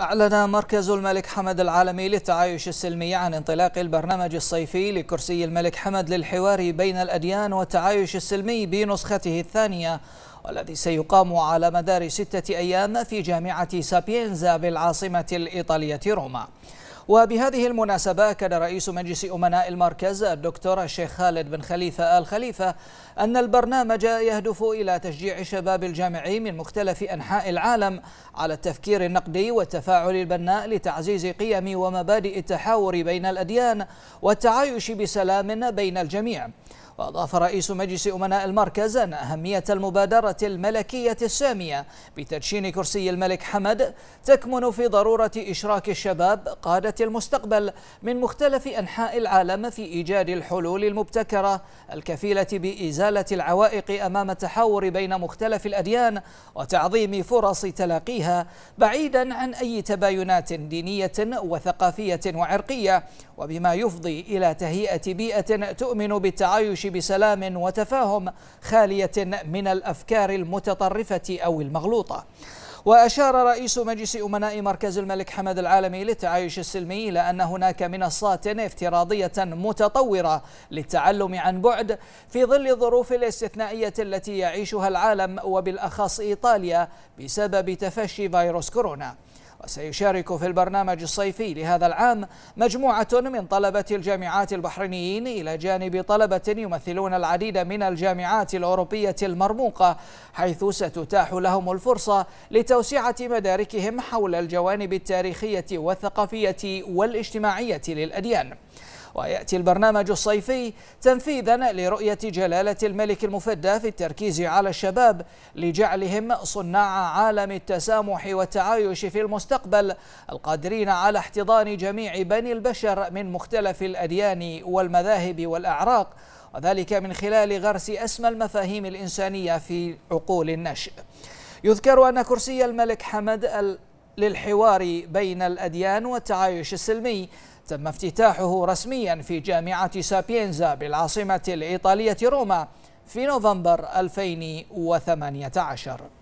أعلن مركز الملك حمد العالمي للتعايش السلمي عن انطلاق البرنامج الصيفي لكرسي الملك حمد للحوار بين الأديان والتعايش السلمي بنسخته الثانية والذي سيقام على مدار ستة أيام في جامعة سابينزا بالعاصمة الإيطالية روما وبهذه المناسبة كان رئيس مجلس أمناء المركز الدكتور الشيخ خالد بن خليفة آل خليفة أن البرنامج يهدف إلى تشجيع الشباب الجامعي من مختلف أنحاء العالم على التفكير النقدي والتفاعل البناء لتعزيز قيم ومبادئ التحاور بين الأديان والتعايش بسلام بين الجميع وأضاف رئيس مجلس أمناء المركز أن أهمية المبادرة الملكية السامية بتدشين كرسي الملك حمد تكمن في ضرورة إشراك الشباب قادة المستقبل من مختلف أنحاء العالم في إيجاد الحلول المبتكرة الكفيلة بإزالة العوائق أمام التحاور بين مختلف الأديان وتعظيم فرص تلاقيها بعيدا عن أي تباينات دينية وثقافية وعرقية وبما يفضي إلى تهيئة بيئة تؤمن بالتعايش بسلام وتفاهم خالية من الأفكار المتطرفة أو المغلوطة وأشار رئيس مجلس أمناء مركز الملك حمد العالمي للتعايش السلمي إلى أن هناك منصات افتراضية متطورة للتعلم عن بعد في ظل الظروف الاستثنائية التي يعيشها العالم وبالأخص إيطاليا بسبب تفشي فيروس كورونا وسيشارك في البرنامج الصيفي لهذا العام مجموعة من طلبة الجامعات البحرينيين إلى جانب طلبة يمثلون العديد من الجامعات الأوروبية المرموقة حيث ستتاح لهم الفرصة لتوسعة مداركهم حول الجوانب التاريخية والثقافية والاجتماعية للأديان ويأتي البرنامج الصيفي تنفيذا لرؤية جلالة الملك المفدى في التركيز على الشباب لجعلهم صناع عالم التسامح والتعايش في المستقبل القادرين على احتضان جميع بني البشر من مختلف الأديان والمذاهب والأعراق وذلك من خلال غرس أسمى المفاهيم الإنسانية في عقول النشء يذكر أن كرسي الملك حمد للحوار بين الأديان والتعايش السلمي تم افتتاحه رسميا في جامعة سابينزا بالعاصمة الإيطالية روما في نوفمبر 2018